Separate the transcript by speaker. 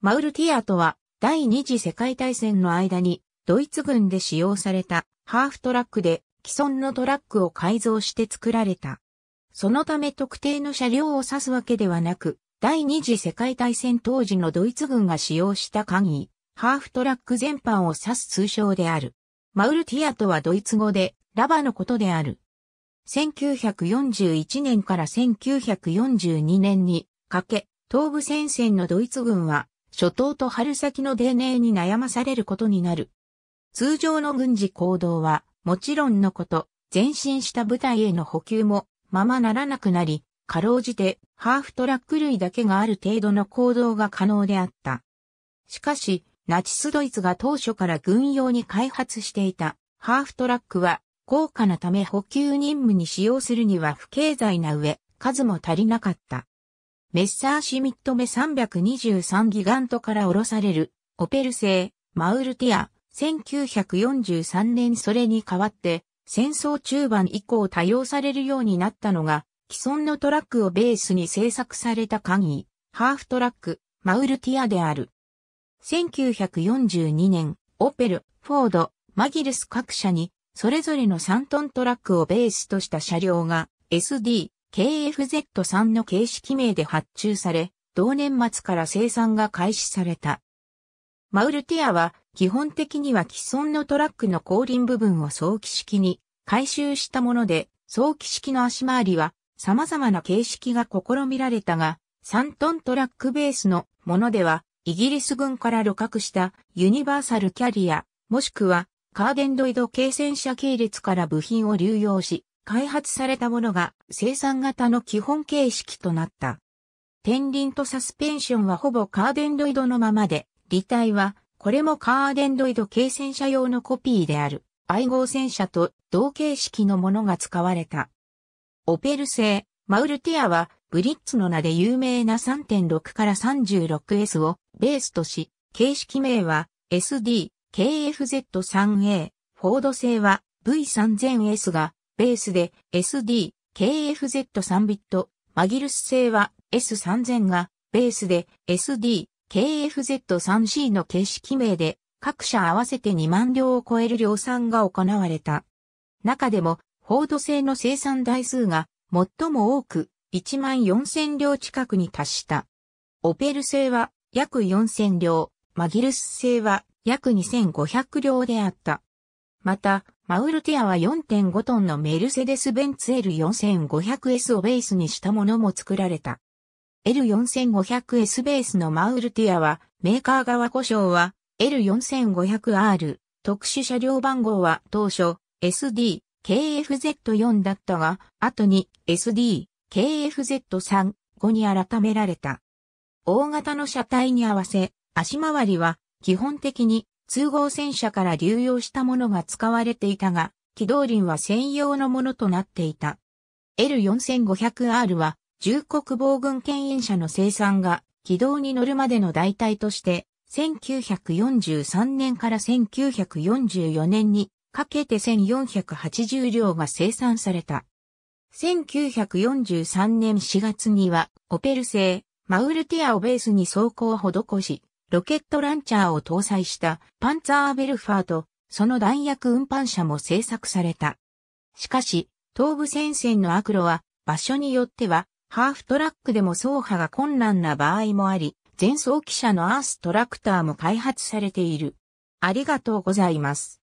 Speaker 1: マウルティアとは、第二次世界大戦の間に、ドイツ軍で使用されたハーフトラックで、既存のトラックを改造して作られた。そのため特定の車両を指すわけではなく、第二次世界大戦当時のドイツ軍が使用した簡易、ハーフトラック全般を指す通称である。マウルティアとはドイツ語で、ラバのことである。1941年から1942年にかけ、東部戦線のドイツ軍は初頭と春先の泥濘に悩まされることになる。通常の軍事行動は、もちろんのこと、前進した部隊への補給も、ままならなくなり、かろうじて、ハーフトラック類だけがある程度の行動が可能であった。しかし、ナチスドイツが当初から軍用に開発していた、ハーフトラックは、高価なため補給任務に使用するには不経済な上、数も足りなかった。メッサーシミット目323ギガントから下ろされる、オペル製、マウルティア、1943年それに代わって、戦争中盤以降多用されるようになったのが、既存のトラックをベースに製作された簡易、ハーフトラック、マウルティアである。1942年、オペル、フォード、マギルス各社に、それぞれの3トントラックをベースとした車両が、SD、KFZ3 の形式名で発注され、同年末から生産が開始された。マウルティアは基本的には既存のトラックの後輪部分を早期式に回収したもので、早期式の足回りは様々な形式が試みられたが、3トントラックベースのものでは、イギリス軍から旅客したユニバーサルキャリア、もしくはカーデンドイド軽戦車系列から部品を流用し、開発されたものが生産型の基本形式となった。天輪とサスペンションはほぼカーデンロイドのままで、履体はこれもカーデンロイド軽戦車用のコピーである愛号戦車と同形式のものが使われた。オペル製、マウルティアはブリッツの名で有名な3.6から 36S をベースとし、形式名は SD、KFZ3A、フォード製は V3000S がベースで SD、KFZ3 ビット、マギルス製は S3000 がベースで SD、KFZ3C の形式名で各社合わせて2万両を超える量産が行われた。中でも、フォード製の生産台数が最も多く1万4000両近くに達した。オペル製は約4000両、マギルス製は約2500両であった。また、マウルティアは4.5トンのメルセデス・ベンツ L4500S をベースにしたものも作られた。L4500S ベースのマウルティアは、メーカー側故障は L4500R、特殊車両番号は当初 SD、KFZ4 だったが、後に SD、KFZ3、5に改められた。大型の車体に合わせ、足回りは基本的に通合戦車から流用したものが使われていたが、機動輪は専用のものとなっていた。L4500R は、重国防軍牽引車の生産が軌道に乗るまでの代替として、1943年から1944年にかけて1480両が生産された。1943年4月には、オペル製、マウルティアをベースに走行を施し、ロケットランチャーを搭載したパンツァーベルファーとその弾薬運搬車も製作された。しかし、東部戦線の悪路は場所によってはハーフトラックでも走破が困難な場合もあり、前走機車のアーストラクターも開発されている。ありがとうございます。